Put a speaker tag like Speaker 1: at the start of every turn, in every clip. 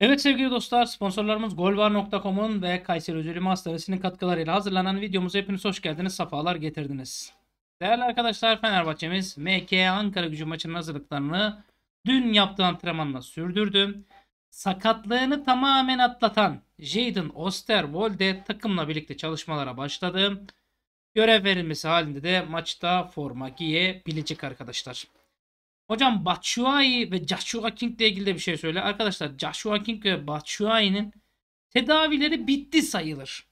Speaker 1: Evet sevgili dostlar sponsorlarımız golvar.com'un ve Kayseri Özel Hastanesi'nin katkılarıyla hazırlanan videomuza hepiniz hoş geldiniz, sefalar getirdiniz. Değerli arkadaşlar Fenerbahçe'miz MK Ankara gücü maçının hazırlıklarını dün yaptığı antrenmanla sürdürdü. Sakatlığını tamamen atlatan Jaden Osterwolde takımla birlikte çalışmalara başladı. Görev verilmesi halinde de maçta forma giyebilecek arkadaşlar. Hocam Batshuayi ve Joshua King ile ilgili de bir şey söyle. Arkadaşlar Joshua King ve Batshuayi'nin tedavileri bitti sayılır.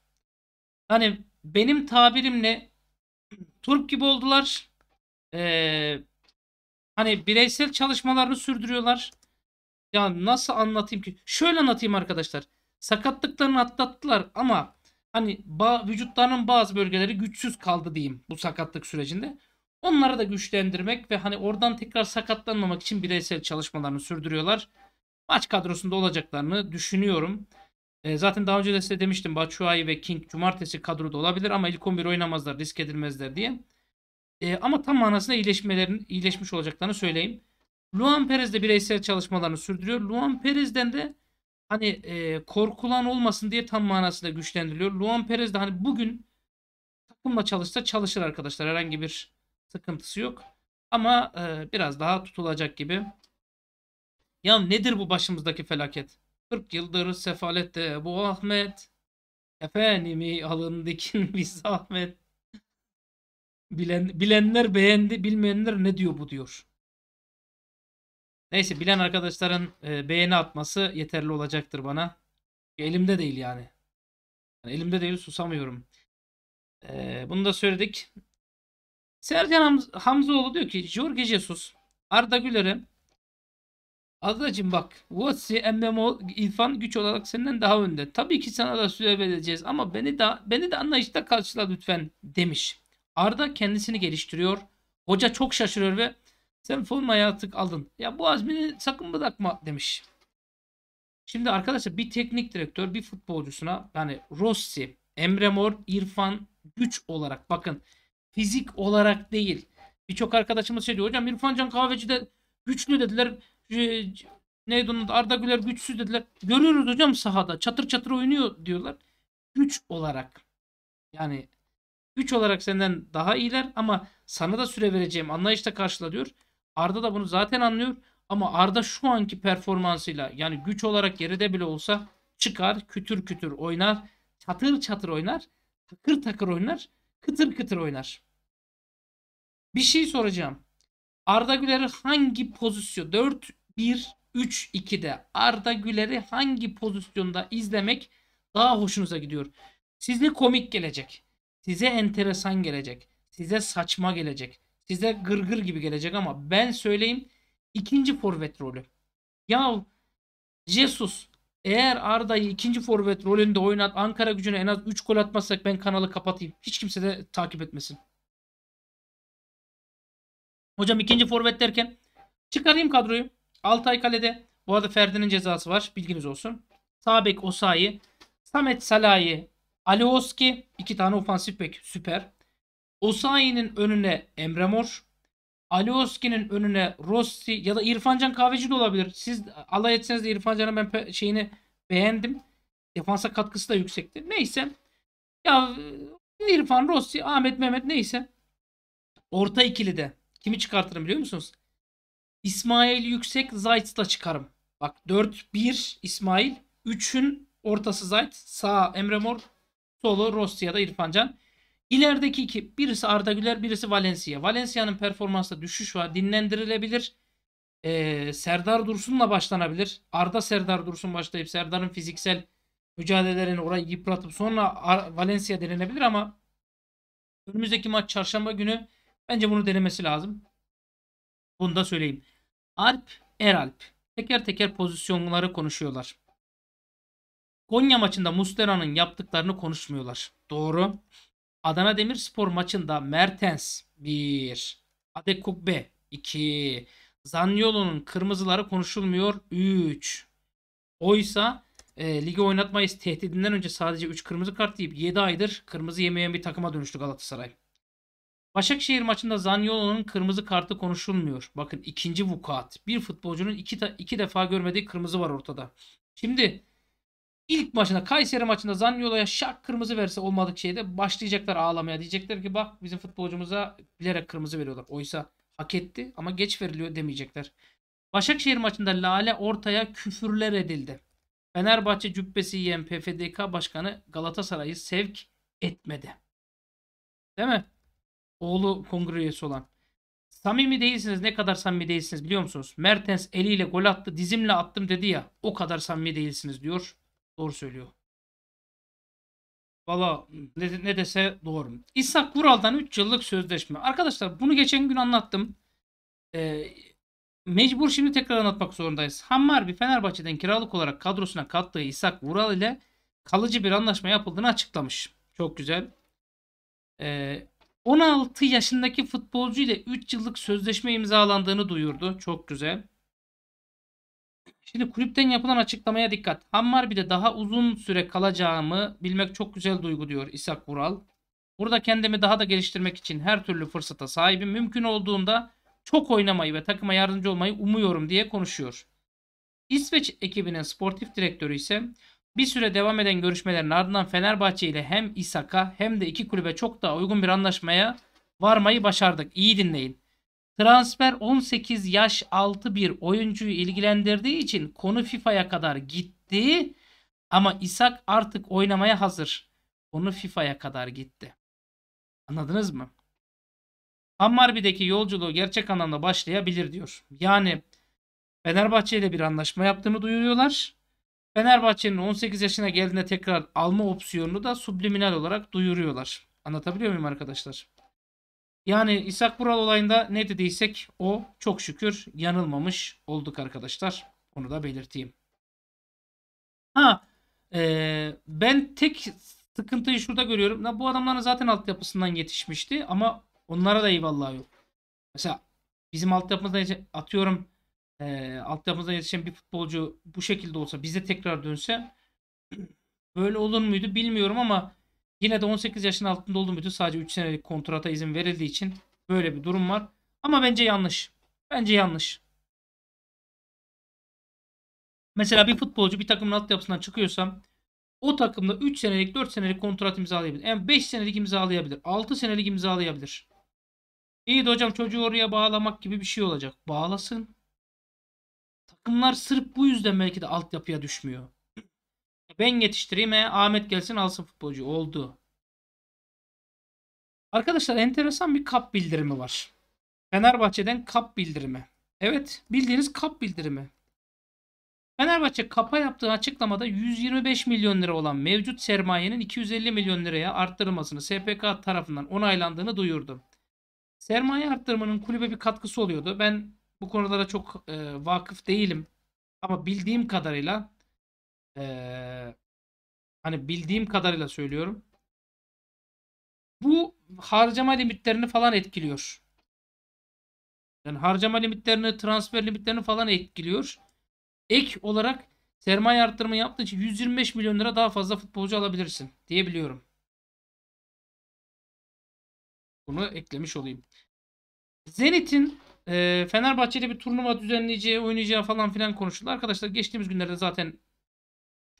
Speaker 1: Hani benim tabirimle turp gibi oldular. Ee, hani bireysel çalışmalarını sürdürüyorlar. Ya nasıl anlatayım ki? Şöyle anlatayım arkadaşlar. Sakatlıklarını atlattılar ama hani ba vücutlarının bazı bölgeleri güçsüz kaldı diyeyim bu sakatlık sürecinde. Onları da güçlendirmek ve hani oradan tekrar sakatlanmamak için bireysel çalışmalarını sürdürüyorlar. Maç kadrosunda olacaklarını düşünüyorum. E, zaten daha önce de size demiştim Batshuayi ve King cumartesi kadroda olabilir ama ilk 11 oynamazlar, risk edilmezler diye. E, ama tam manasında iyileşmelerin iyileşmiş olacaklarını söyleyeyim. Luan Perez de bireysel çalışmalarını sürdürüyor. Luan Perez'den de hani e, korkulan olmasın diye tam manasında güçlendiriliyor. Luan Perez de hani bugün takımla çalışsa çalışır arkadaşlar. Herhangi bir sıkıntısı yok. Ama e, biraz daha tutulacak gibi. Ya nedir bu başımızdaki felaket? 40 yıldır sefalette bu Ahmet. Efendimi alın dikin biz ahmet Bilen, bilenler beğendi, bilmeyenler ne diyor bu diyor. Neyse bilen arkadaşların e, beğeni atması yeterli olacaktır bana. Elimde değil yani. yani elimde değil susamıyorum. E, bunu da söyledik. Sercan Hamzoğlu diyor ki Jorge Jesus, Arda Güler'e Ardacığım bak Watsi, Mbemo, İrfan güç olarak senden daha önde. Tabii ki sana da süre vereceğiz ama beni de, beni de anlayışla karşıla lütfen demiş. Arda kendisini geliştiriyor. Hoca çok şaşırıyor ve sen formayı artık aldın. Ya bu azmini sakın bırakma demiş. Şimdi arkadaşlar bir teknik direktör bir futbolcusuna yani Rossi, Emre Mor, İrfan güç olarak bakın Fizik olarak değil. Birçok arkadaşımız şey diyor. Hocam İrfan Can Kahveci de güçlü dediler. Ee, neydi onun Arda Güler güçsüz dediler. Görüyoruz hocam sahada. Çatır çatır oynuyor diyorlar. Güç olarak. Yani güç olarak senden daha iyiler ama sana da süre vereceğim anlayışla karşıla diyor. Arda da bunu zaten anlıyor. Ama Arda şu anki performansıyla yani güç olarak geride bile olsa çıkar, kütür kütür oynar, çatır çatır oynar, takır takır oynar, kıtır kıtır oynar. Bir şey soracağım. Arda Güler'i hangi pozisyon 4 1 3 2'de Arda Güler'i hangi pozisyonda izlemek daha hoşunuza gidiyor? Size komik gelecek. Size enteresan gelecek. Size saçma gelecek. Size gırgır gibi gelecek ama ben söyleyeyim ikinci forvet rolü. Ya Jesus eğer Arda'yı ikinci forvet rolünde oynat Ankara gücüne en az 3 gol atmazsak ben kanalı kapatayım. Hiç kimse de takip etmesin. Hocam ikinci forvet derken çıkarayım kadroyu. Altay kalede. Bu arada Ferdi'nin cezası var. Bilginiz olsun. Sabek Osayi. Samet Salahi. Alioski. iki tane ofansif bek. Süper. Osayi'nin önüne Emre Mor. Alioski'nin önüne Rossi ya da İrfancan Kahveci de olabilir. Siz alay etseniz de İrfancan'ın ben şeyini beğendim. Defansa katkısı da yüksekti. Neyse. Ya e, İrfan, Rossi, Ahmet, Mehmet neyse. Orta ikili de Kimi çıkartırım biliyor musunuz? İsmail Yüksek Zayt'la çıkarım. Bak 4-1 İsmail. 3'ün ortası Zayt. Sağ Emre Mor. Solu Rossi ya da İrfancan. İlerideki iki. Birisi Arda Güler, birisi Valencia. Valencia'nın performansta düşüş var. Dinlendirilebilir. Ee, Serdar Dursun'la başlanabilir. Arda Serdar Dursun başlayıp Serdar'ın fiziksel mücadelelerini orayı yıpratıp sonra Valencia denilebilir ama önümüzdeki maç çarşamba günü Bence bunu denemesi lazım. Bunu da söyleyeyim. Alp, Eralp. Teker teker pozisyonları konuşuyorlar. Konya maçında Mustera'nın yaptıklarını konuşmuyorlar. Doğru. Adana Demirspor maçında Mertens 1. Adekubbe 2. Zanyolo'nun kırmızıları konuşulmuyor 3. Oysa e, ligi oynatmayız tehdidinden önce sadece 3 kırmızı kart deyip 7 aydır kırmızı yemeyen bir takıma dönüştü Galatasaray. Başakşehir maçında Zaniolo'nun kırmızı kartı konuşulmuyor. Bakın ikinci vukuat. Bir futbolcunun iki, iki defa görmediği kırmızı var ortada. Şimdi ilk maçında Kayseri maçında Zaniolo'ya şak kırmızı verse olmadık şeyde başlayacaklar ağlamaya. Diyecekler ki bak bizim futbolcumuza bilerek kırmızı veriyorlar. Oysa hak etti ama geç veriliyor demeyecekler. Başakşehir maçında Lale ortaya küfürler edildi. Fenerbahçe cübbesi yiyen PFDK Başkanı Galatasaray'ı sevk etmedi. Değil mi? oğlu kongre üyesi olan. Samimi değilsiniz. Ne kadar samimi değilsiniz biliyor musunuz? Mertens eliyle gol attı. Dizimle attım dedi ya. O kadar samimi değilsiniz diyor. Doğru söylüyor. Valla ne, ne dese doğru. İshak Vural'dan 3 yıllık sözleşme. Arkadaşlar bunu geçen gün anlattım. Ee, mecbur şimdi tekrar anlatmak zorundayız. Hammarby Fenerbahçe'den kiralık olarak kadrosuna kattığı İshak Vural ile kalıcı bir anlaşma yapıldığını açıklamış. Çok güzel. Ee, 16 yaşındaki futbolcu ile 3 yıllık sözleşme imzalandığını duyurdu. Çok güzel. Şimdi kulüpten yapılan açıklamaya dikkat. Hammar bir de daha uzun süre kalacağımı bilmek çok güzel duygu diyor İshak Vural. Burada kendimi daha da geliştirmek için her türlü fırsata sahibim. Mümkün olduğunda çok oynamayı ve takıma yardımcı olmayı umuyorum diye konuşuyor. İsveç ekibinin sportif direktörü ise bir süre devam eden görüşmelerin ardından Fenerbahçe ile hem İSAK'a hem de iki kulübe çok daha uygun bir anlaşmaya varmayı başardık. İyi dinleyin. Transfer 18 yaş altı bir oyuncuyu ilgilendirdiği için konu FIFA'ya kadar gitti ama İsak artık oynamaya hazır. Konu FIFA'ya kadar gitti. Anladınız mı? Hammarby'deki yolculuğu gerçek anlamda başlayabilir diyor. Yani Fenerbahçe ile bir anlaşma yaptığını duyuruyorlar. Fenerbahçe'nin 18 yaşına geldiğinde tekrar alma opsiyonunu da subliminal olarak duyuruyorlar. Anlatabiliyor muyum arkadaşlar? Yani İshak Bural olayında ne dediysek o çok şükür yanılmamış olduk arkadaşlar. Onu da belirteyim. Ha e, ben tek sıkıntıyı şurada görüyorum. bu adamların zaten altyapısından yetişmişti ama onlara da eyvallah yok. Mesela bizim altyapımızda atıyorum e, altyapımıza yetişen bir futbolcu bu şekilde olsa bize tekrar dönse böyle olur muydu bilmiyorum ama yine de 18 yaşın altında oldu muydu sadece 3 senelik kontrata izin verildiği için böyle bir durum var. Ama bence yanlış. Bence yanlış. Mesela bir futbolcu bir takımın altyapısından çıkıyorsa o takımda 3 senelik 4 senelik kontrat imzalayabilir. Yani 5 senelik imzalayabilir. 6 senelik imzalayabilir. İyi de hocam çocuğu oraya bağlamak gibi bir şey olacak. Bağlasın. Bunlar sırf bu yüzden belki de altyapıya düşmüyor. Ben yetiştireyim e Ahmet gelsin alsın futbolcu. Oldu. Arkadaşlar enteresan bir kap bildirimi var. Fenerbahçe'den kap bildirimi. Evet bildiğiniz kap bildirimi. Fenerbahçe kapa yaptığı açıklamada 125 milyon lira olan mevcut sermayenin 250 milyon liraya arttırılmasını SPK tarafından onaylandığını duyurdu. Sermaye arttırmanın kulübe bir katkısı oluyordu. Ben bu konulara çok e, vakıf değilim. Ama bildiğim kadarıyla e, hani bildiğim kadarıyla söylüyorum. Bu harcama limitlerini falan etkiliyor. Yani harcama limitlerini, transfer limitlerini falan etkiliyor. Ek olarak sermaye arttırma yaptığın için 125 milyon lira daha fazla futbolcu alabilirsin diye biliyorum. Bunu eklemiş olayım. Zenit'in e, ee, Fenerbahçe bir turnuva düzenleyeceği, oynayacağı falan filan konuşuldu. Arkadaşlar geçtiğimiz günlerde zaten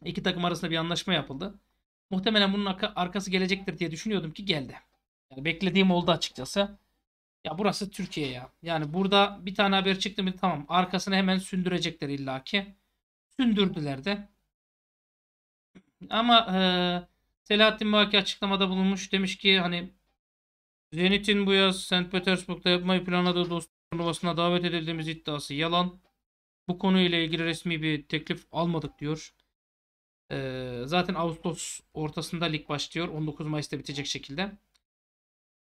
Speaker 1: iki takım arasında bir anlaşma yapıldı. Muhtemelen bunun arkası gelecektir diye düşünüyordum ki geldi. Yani beklediğim oldu açıkçası. Ya burası Türkiye ya. Yani burada bir tane haber çıktı mı tamam arkasını hemen sündürecekler illaki. Sündürdüler de. Ama e, Selahattin Baki açıklamada bulunmuş. Demiş ki hani Zenit'in bu yaz St. Petersburg'da yapmayı planladığı dost turnuvasına davet edildiğimiz iddiası yalan. Bu konuyla ilgili resmi bir teklif almadık diyor. Ee, zaten Ağustos ortasında lig başlıyor. 19 Mayıs'ta bitecek şekilde.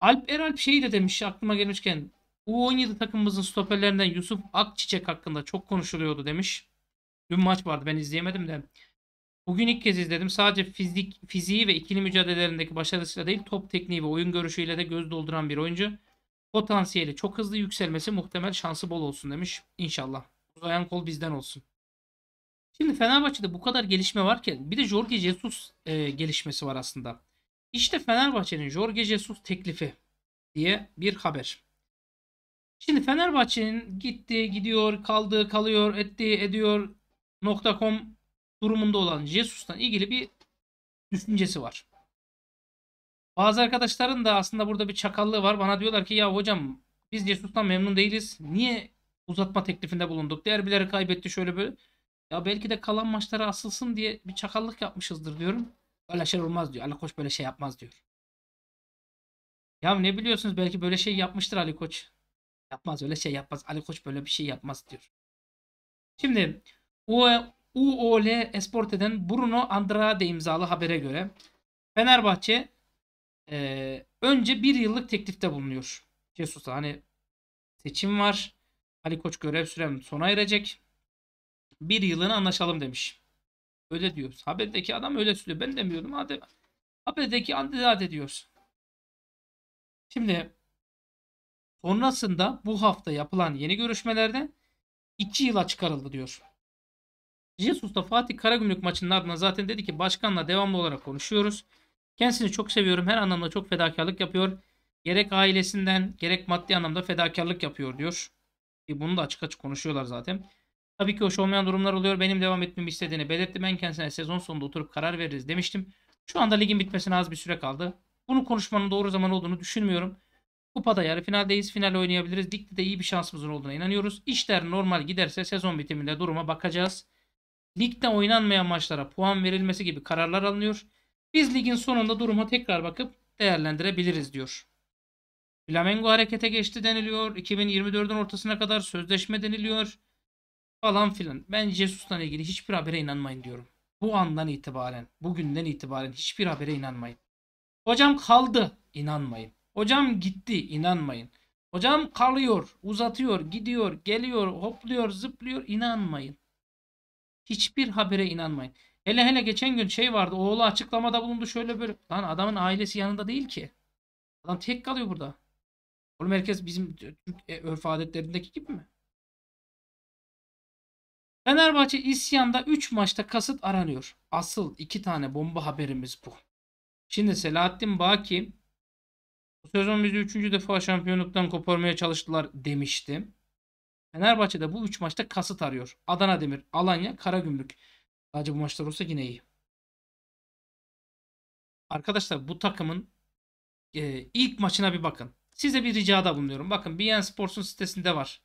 Speaker 1: Alp Eralp şeyi de demiş aklıma gelmişken U17 takımımızın stoperlerinden Yusuf Akçiçek hakkında çok konuşuluyordu demiş. Dün maç vardı ben izleyemedim de. Bugün ilk kez izledim. Sadece fizik, fiziği ve ikili mücadelelerindeki başarısıyla değil top tekniği ve oyun görüşüyle de göz dolduran bir oyuncu potansiyeli çok hızlı yükselmesi muhtemel şansı bol olsun demiş. İnşallah. Uzayan kol bizden olsun. Şimdi Fenerbahçe'de bu kadar gelişme varken bir de Jorge Jesus e, gelişmesi var aslında. İşte Fenerbahçe'nin Jorge Jesus teklifi diye bir haber. Şimdi Fenerbahçe'nin gitti, gidiyor, kaldı, kalıyor, etti, ediyor nokta.com durumunda olan Jesus'tan ilgili bir düşüncesi var. Bazı arkadaşların da aslında burada bir çakallığı var. Bana diyorlar ki ya hocam biz Jesus'tan memnun değiliz. Niye uzatma teklifinde bulunduk? Derbileri kaybetti şöyle böyle. Ya belki de kalan maçlara asılsın diye bir çakallık yapmışızdır diyorum. Öyle şey olmaz diyor. Ali Koç böyle şey yapmaz diyor. Ya ne biliyorsunuz belki böyle şey yapmıştır Ali Koç. Yapmaz öyle şey yapmaz. Ali Koç böyle bir şey yapmaz diyor. Şimdi UOL e, Esporte'den Bruno Andrade imzalı habere göre Fenerbahçe ee, önce bir yıllık teklifte bulunuyor. Jesus'a hani seçim var. Ali Koç görev sürem sona erecek. Bir yılını anlaşalım demiş. Öyle diyor. Haberdeki adam öyle söylüyor. Ben demiyordum. Hadi. Haberdeki antidat ediyoruz. Şimdi sonrasında bu hafta yapılan yeni görüşmelerde iki yıla çıkarıldı diyor. Jesus da Fatih Karagümrük maçının ardından zaten dedi ki başkanla devamlı olarak konuşuyoruz. Kendisini çok seviyorum. Her anlamda çok fedakarlık yapıyor. Gerek ailesinden gerek maddi anlamda fedakarlık yapıyor diyor. E bunu da açık açık konuşuyorlar zaten. Tabii ki hoş olmayan durumlar oluyor. Benim devam etmemi istediğini belirtti. Ben kendisine sezon sonunda oturup karar veririz demiştim. Şu anda ligin bitmesine az bir süre kaldı. Bunu konuşmanın doğru zaman olduğunu düşünmüyorum. Kupada yarı finaldeyiz. Final oynayabiliriz. Ligde de iyi bir şansımızın olduğuna inanıyoruz. İşler normal giderse sezon bitiminde duruma bakacağız. Ligde oynanmayan maçlara puan verilmesi gibi kararlar alınıyor. Biz ligin sonunda duruma tekrar bakıp değerlendirebiliriz diyor. Flamengo harekete geçti deniliyor. 2024'ün ortasına kadar sözleşme deniliyor. Falan filan. Ben Jesus'tan ilgili hiçbir habere inanmayın diyorum. Bu andan itibaren, bugünden itibaren hiçbir habere inanmayın. Hocam kaldı, inanmayın. Hocam gitti, inanmayın. Hocam kalıyor, uzatıyor, gidiyor, geliyor, hopluyor, zıplıyor, inanmayın. Hiçbir habere inanmayın. Hele hele geçen gün şey vardı. Oğlu açıklamada bulundu şöyle böyle. Lan adamın ailesi yanında değil ki. Adam tek kalıyor burada. Oğlum herkes bizim Türk e, örf adetlerindeki gibi mi? Fenerbahçe isyanda 3 maçta kasıt aranıyor. Asıl 2 tane bomba haberimiz bu. Şimdi Selahattin Baki bu sezon bizi 3. defa şampiyonluktan koparmaya çalıştılar demiştim. Fenerbahçe de bu 3 maçta kasıt arıyor. Adana Demir, Alanya, Karagümrük. Sadece bu maçlar olsa yine iyi. Arkadaşlar bu takımın e, ilk maçına bir bakın. Size bir ricada bulunuyorum. Bakın BN Sports'un sitesinde var.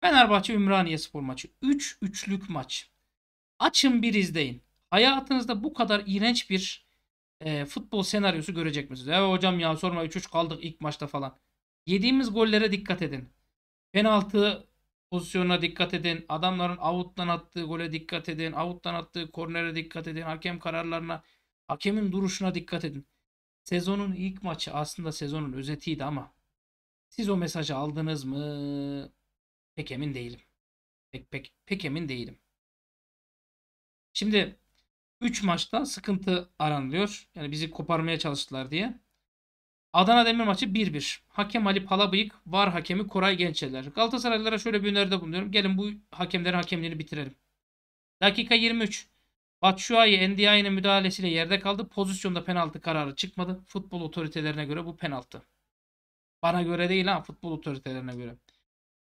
Speaker 1: Fenerbahçe Ümraniye Spor maçı. 3 üçlük maç. Açın bir izleyin. Hayatınızda bu kadar iğrenç bir e, futbol senaryosu görecek misiniz? Ya hocam ya sorma 3-3 kaldık ilk maçta falan. Yediğimiz gollere dikkat edin. Penaltı pozisyonuna dikkat edin. Adamların avuttan attığı gole dikkat edin. Avuttan attığı kornere dikkat edin. Hakem kararlarına, hakemin duruşuna dikkat edin. Sezonun ilk maçı aslında sezonun özetiydi ama siz o mesajı aldınız mı? Pek emin değilim. Pek pek pek emin değilim. Şimdi 3 maçta sıkıntı aranılıyor. Yani bizi koparmaya çalıştılar diye. Adana Demir maçı 1-1. Hakem Ali Palabıyık, var hakemi Koray Gençeler. Galatasaraylılara şöyle bir öneride bulunuyorum. Gelin bu hakemlerin hakemliğini bitirelim. Dakika 23. Batshuayi NDI'nin müdahalesiyle yerde kaldı. Pozisyonda penaltı kararı çıkmadı. Futbol otoritelerine göre bu penaltı. Bana göre değil ha futbol otoritelerine göre.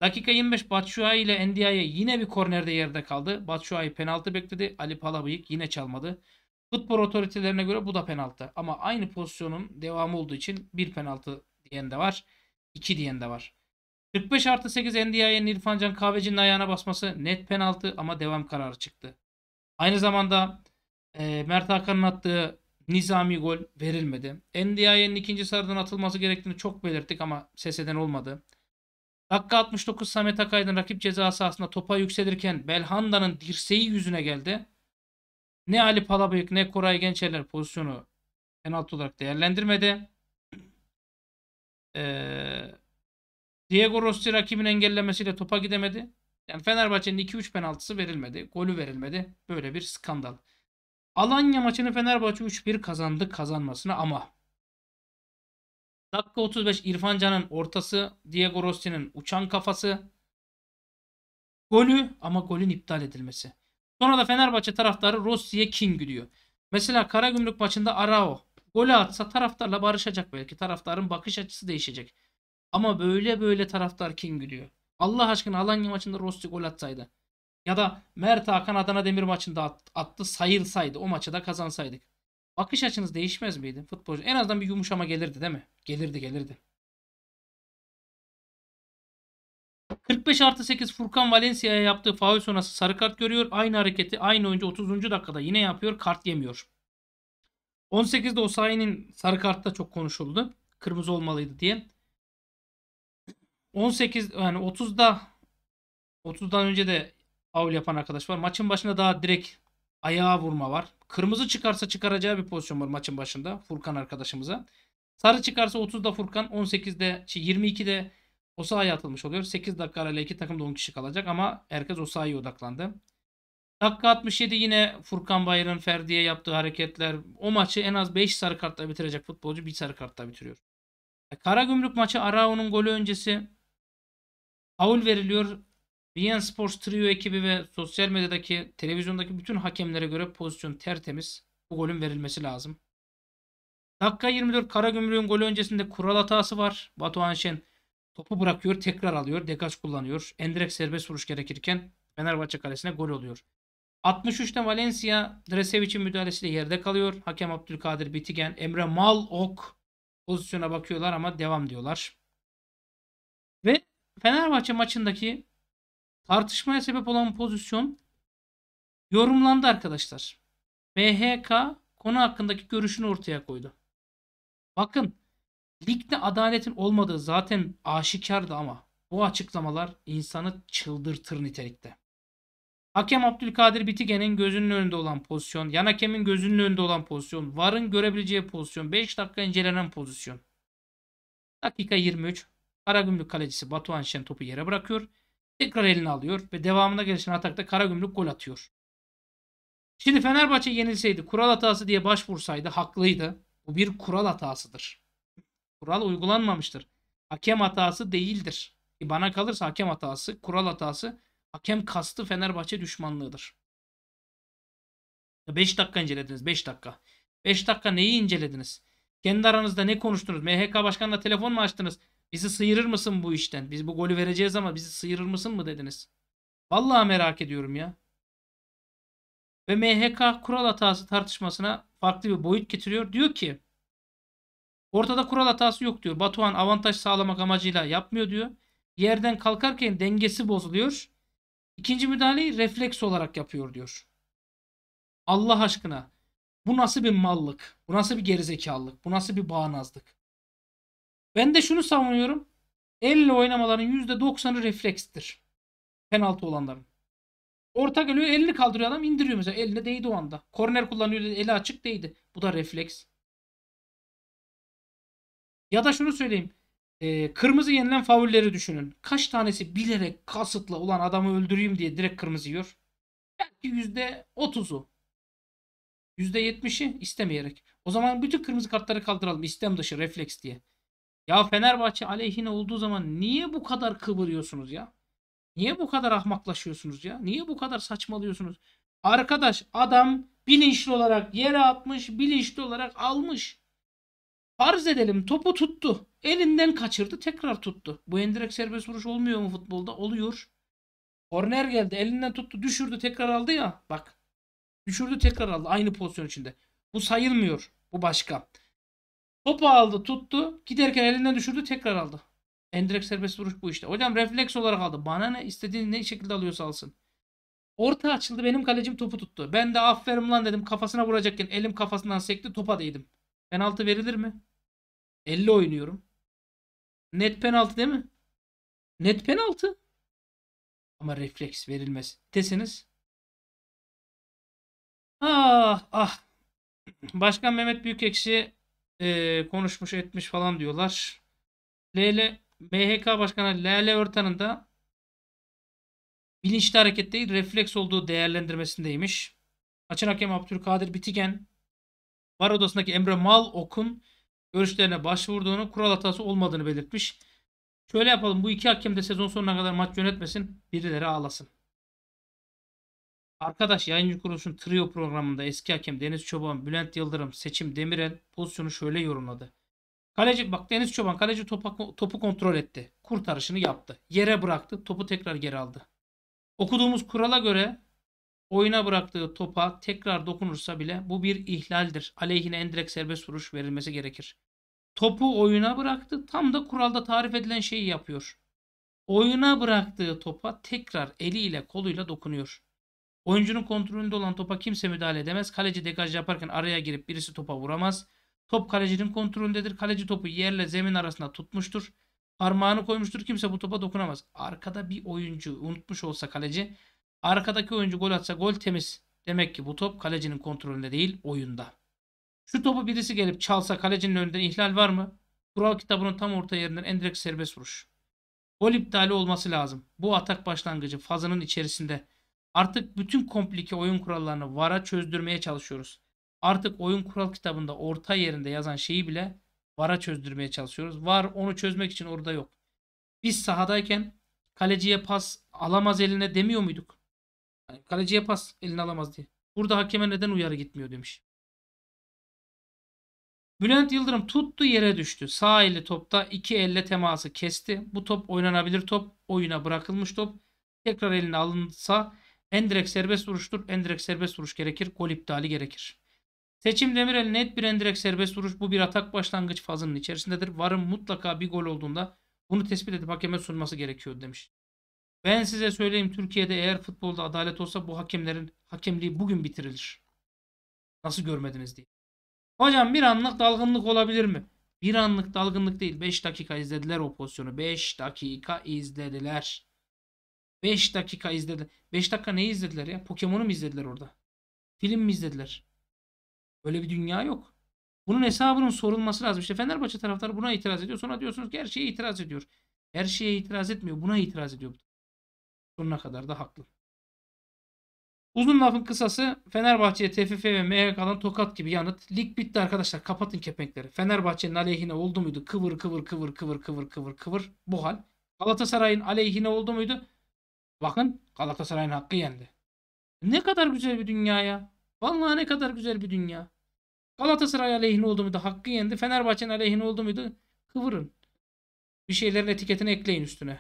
Speaker 1: Dakika 25 Batshuayi ile NDI'ye yine bir kornerde yerde kaldı. Batshuayi penaltı bekledi. Ali Palabıyık yine çalmadı. Futbol otoritelerine göre bu da penaltı. Ama aynı pozisyonun devamı olduğu için bir penaltı diyen de var. iki diyen de var. 45 artı 8 NDI'nin İrfan Can Kahveci'nin ayağına basması net penaltı ama devam kararı çıktı. Aynı zamanda e, Mert Hakan'ın attığı nizami gol verilmedi. NDI'nin ikinci sarıdan atılması gerektiğini çok belirttik ama ses eden olmadı. Dakika 69 Samet Akaydın rakip ceza sahasında topa yükselirken Belhanda'nın dirseği yüzüne geldi. Ne Ali Palabıyık ne Koray Gençerler pozisyonu penaltı olarak değerlendirmedi. Ee, Diego Rossi rakibin engellemesiyle topa gidemedi. Yani Fenerbahçe'nin 2-3 penaltısı verilmedi. Golü verilmedi. Böyle bir skandal. Alanya maçını Fenerbahçe 3-1 kazandı kazanmasına ama dakika 35 İrfan Can'ın ortası, Diego Rossi'nin uçan kafası, golü ama golün iptal edilmesi. Sonra da Fenerbahçe taraftarı Rossi'ye kin gülüyor. Mesela Karagümrük maçında Arao golü atsa taraftarla barışacak belki. Taraftarın bakış açısı değişecek. Ama böyle böyle taraftar kin gülüyor. Allah aşkına Alanya maçında Rossi gol atsaydı. Ya da Mert Hakan Adana Demir maçında attı sayılsaydı. O maçı da kazansaydık. Bakış açınız değişmez miydi futbolcu? En azından bir yumuşama gelirdi değil mi? Gelirdi gelirdi. 45 artı 8 Furkan Valencia'ya yaptığı faul sonrası sarı kart görüyor. Aynı hareketi aynı oyuncu 30. dakikada yine yapıyor. Kart yemiyor. 18'de Osayi'nin sarı kartta çok konuşuldu. Kırmızı olmalıydı diye. 18 yani 30'da 30'dan önce de faul yapan arkadaş var. Maçın başında daha direkt ayağa vurma var. Kırmızı çıkarsa çıkaracağı bir pozisyon var maçın başında Furkan arkadaşımıza. Sarı çıkarsa 30'da Furkan, 18'de 22'de şey, o sahaya atılmış oluyor. 8 dakika arayla iki takım da 10 kişi kalacak ama herkes o sahaya odaklandı. Dakika 67 yine Furkan Bayır'ın Ferdi'ye yaptığı hareketler. O maçı en az 5 sarı kartla bitirecek futbolcu bir sarı kartla bitiriyor. E, Karagümrük maçı Arao'nun golü öncesi faul veriliyor. BN Sports Trio ekibi ve sosyal medyadaki, televizyondaki bütün hakemlere göre pozisyon tertemiz. Bu golün verilmesi lazım. Dakika 24 Karagümrük'ün golü öncesinde kural hatası var. Batuhan Şen Topu bırakıyor, tekrar alıyor, degaj kullanıyor. Endirek serbest vuruş gerekirken Fenerbahçe kalesine gol oluyor. 63'te Valencia Dresevic'in müdahalesiyle yerde kalıyor. Hakem Abdülkadir Bitigen, Emre Mal Ok pozisyona bakıyorlar ama devam diyorlar. Ve Fenerbahçe maçındaki tartışmaya sebep olan pozisyon yorumlandı arkadaşlar. MHK konu hakkındaki görüşünü ortaya koydu. Bakın Ligde adaletin olmadığı zaten aşikardı ama bu açıklamalar insanı çıldırtır nitelikte. Hakem Abdülkadir Bitigen'in gözünün önünde olan pozisyon, yan hakemin gözünün önünde olan pozisyon, VAR'ın görebileceği pozisyon, 5 dakika incelenen pozisyon. Dakika 23. Karagümrük kalecisi Batuhan Şen topu yere bırakıyor. Tekrar elini alıyor ve devamında gelişen atakta Karagümrük gol atıyor. Şimdi Fenerbahçe yenilseydi kural hatası diye başvursaydı haklıydı. Bu bir kural hatasıdır. Kural uygulanmamıştır. Hakem hatası değildir. E, bana kalırsa hakem hatası, kural hatası, hakem kastı Fenerbahçe düşmanlığıdır. 5 dakika incelediniz. 5 dakika. 5 dakika neyi incelediniz? Kendi aranızda ne konuştunuz? MHK başkanla telefon mu açtınız? Bizi sıyırır mısın bu işten? Biz bu golü vereceğiz ama bizi sıyırır mısın mı dediniz? Vallahi merak ediyorum ya. Ve MHK kural hatası tartışmasına farklı bir boyut getiriyor. Diyor ki Ortada kural hatası yok diyor. Batuhan avantaj sağlamak amacıyla yapmıyor diyor. Yerden kalkarken dengesi bozuluyor. İkinci müdahaleyi refleks olarak yapıyor diyor. Allah aşkına bu nasıl bir mallık? Bu nasıl bir gerizekalılık? Bu nasıl bir bağnazlık? Ben de şunu savunuyorum. Elle oynamaların %90'ı reflekstir. Penaltı olanların. Orta geliyor elini kaldırıyor adam indiriyor mesela. Eline değdi o anda. Korner kullanıyor eli açık değdi. Bu da refleks. Ya da şunu söyleyeyim. E, kırmızı yenilen faulleri düşünün. Kaç tanesi bilerek kasıtla olan adamı öldüreyim diye direkt kırmızı yiyor. Belki %30'u. %70'i istemeyerek. O zaman bütün kırmızı kartları kaldıralım. İstem dışı refleks diye. Ya Fenerbahçe aleyhine olduğu zaman niye bu kadar kıvırıyorsunuz ya? Niye bu kadar ahmaklaşıyorsunuz ya? Niye bu kadar saçmalıyorsunuz? Arkadaş adam bilinçli olarak yere atmış, bilinçli olarak almış. Farz edelim topu tuttu. Elinden kaçırdı tekrar tuttu. Bu endirek serbest vuruş olmuyor mu futbolda? Oluyor. Korner geldi elinden tuttu düşürdü tekrar aldı ya. Bak düşürdü tekrar aldı aynı pozisyon içinde. Bu sayılmıyor. Bu başka. Topu aldı tuttu giderken elinden düşürdü tekrar aldı. Endirek serbest vuruş bu işte. Hocam refleks olarak aldı. Bana ne istediğini ne şekilde alıyorsa alsın. Orta açıldı benim kalecim topu tuttu. Ben de aferin lan dedim kafasına vuracakken elim kafasından sekti topa değdim. Penaltı verilir mi? 50 oynuyorum. Net penaltı değil mi? Net penaltı. Ama refleks verilmez. Desiniz. Ah ah. Başkan Mehmet Büyükekşi e, konuşmuş etmiş falan diyorlar. LL MHK Başkanı Lale Örtan'ın da bilinçli hareket değil refleks olduğu değerlendirmesindeymiş. Maçın hakemi Abdülkadir Bitigen VAR odasındaki Emre Mal Ok'un görüşlerine başvurduğunu, kural hatası olmadığını belirtmiş. Şöyle yapalım. Bu iki hakem de sezon sonuna kadar maç yönetmesin. Birileri ağlasın. Arkadaş yayıncı kuruluşun trio programında eski hakem Deniz Çoban, Bülent Yıldırım, Seçim Demirel pozisyonu şöyle yorumladı. Kaleci bak Deniz Çoban kaleci topa, topu kontrol etti. Kurtarışını yaptı. Yere bıraktı. Topu tekrar geri aldı. Okuduğumuz kurala göre oyuna bıraktığı topa tekrar dokunursa bile bu bir ihlaldir. Aleyhine endirek serbest vuruş verilmesi gerekir. Topu oyuna bıraktı. Tam da kuralda tarif edilen şeyi yapıyor. Oyuna bıraktığı topa tekrar eliyle koluyla dokunuyor. Oyuncunun kontrolünde olan topa kimse müdahale edemez. Kaleci degaj yaparken araya girip birisi topa vuramaz. Top kalecinin kontrolündedir. Kaleci topu yerle zemin arasında tutmuştur. Parmağını koymuştur. Kimse bu topa dokunamaz. Arkada bir oyuncu unutmuş olsa kaleci Arkadaki oyuncu gol atsa gol temiz. Demek ki bu top kalecinin kontrolünde değil oyunda. Şu topu birisi gelip çalsa kalecinin önünden ihlal var mı? Kural kitabının tam orta yerinden endirek serbest vuruş. Gol iptali olması lazım. Bu atak başlangıcı fazının içerisinde. Artık bütün komplike oyun kurallarını VAR'a çözdürmeye çalışıyoruz. Artık oyun kural kitabında orta yerinde yazan şeyi bile VAR'a çözdürmeye çalışıyoruz. VAR onu çözmek için orada yok. Biz sahadayken kaleciye pas alamaz eline demiyor muyduk? Yani kaleciye pas elini alamaz diye. Burada hakeme neden uyarı gitmiyor demiş. Bülent Yıldırım tuttu yere düştü. Sağ eli topta iki elle teması kesti. Bu top oynanabilir top. Oyuna bırakılmış top. Tekrar eline alınsa endirek serbest vuruştur. Endirek serbest vuruş gerekir. Gol iptali gerekir. Seçim Demirel net bir endirek serbest vuruş. Bu bir atak başlangıç fazının içerisindedir. Varın mutlaka bir gol olduğunda bunu tespit edip hakeme sunması gerekiyor demiş. Ben size söyleyeyim Türkiye'de eğer futbolda adalet olsa bu hakemlerin hakemliği bugün bitirilir. Nasıl görmediniz diye. Hocam bir anlık dalgınlık olabilir mi? Bir anlık dalgınlık değil. 5 dakika izlediler o pozisyonu. 5 dakika izlediler. 5 dakika izlediler. 5 dakika neyi izlediler ya? Pokemon'u mu izlediler orada? Film mi izlediler? Öyle bir dünya yok. Bunun hesabının sorulması lazım. İşte Fenerbahçe taraftarı buna itiraz ediyor. Sonra diyorsunuz ki her şeye itiraz ediyor. Her şeye itiraz etmiyor. Buna itiraz ediyor. Sonuna kadar da haklı. Uzun lafın kısası Fenerbahçe'ye TFF ve MHK'dan tokat gibi yanıt. Lig bitti arkadaşlar kapatın kepenkleri. Fenerbahçe'nin aleyhine oldu muydu? Kıvır kıvır kıvır kıvır kıvır kıvır kıvır bu hal. Galatasaray'ın aleyhine oldu muydu? Bakın Galatasaray'ın hakkı yendi. Ne kadar güzel bir dünya ya. Vallahi ne kadar güzel bir dünya. Galatasaray aleyhine oldu muydu? Hakkı yendi. Fenerbahçe'nin aleyhine oldu muydu? Kıvırın. Bir şeylerin etiketini ekleyin üstüne.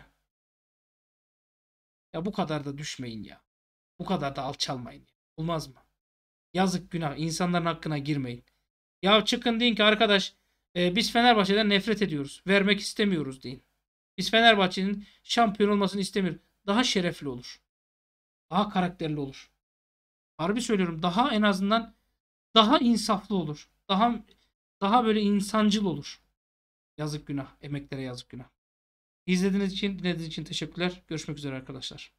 Speaker 1: Ya bu kadar da düşmeyin ya. Bu kadar da alçalmayın. ya, Olmaz mı? Yazık günah. İnsanların hakkına girmeyin. Ya çıkın deyin ki arkadaş e, biz Fenerbahçe'den nefret ediyoruz. Vermek istemiyoruz deyin. Biz Fenerbahçe'nin şampiyon olmasını istemiyoruz. Daha şerefli olur. Daha karakterli olur. Harbi söylüyorum daha en azından daha insaflı olur. Daha daha böyle insancıl olur. Yazık günah. Emeklere yazık günah. İzlediğiniz için, dinlediğiniz için teşekkürler. Görüşmek üzere arkadaşlar.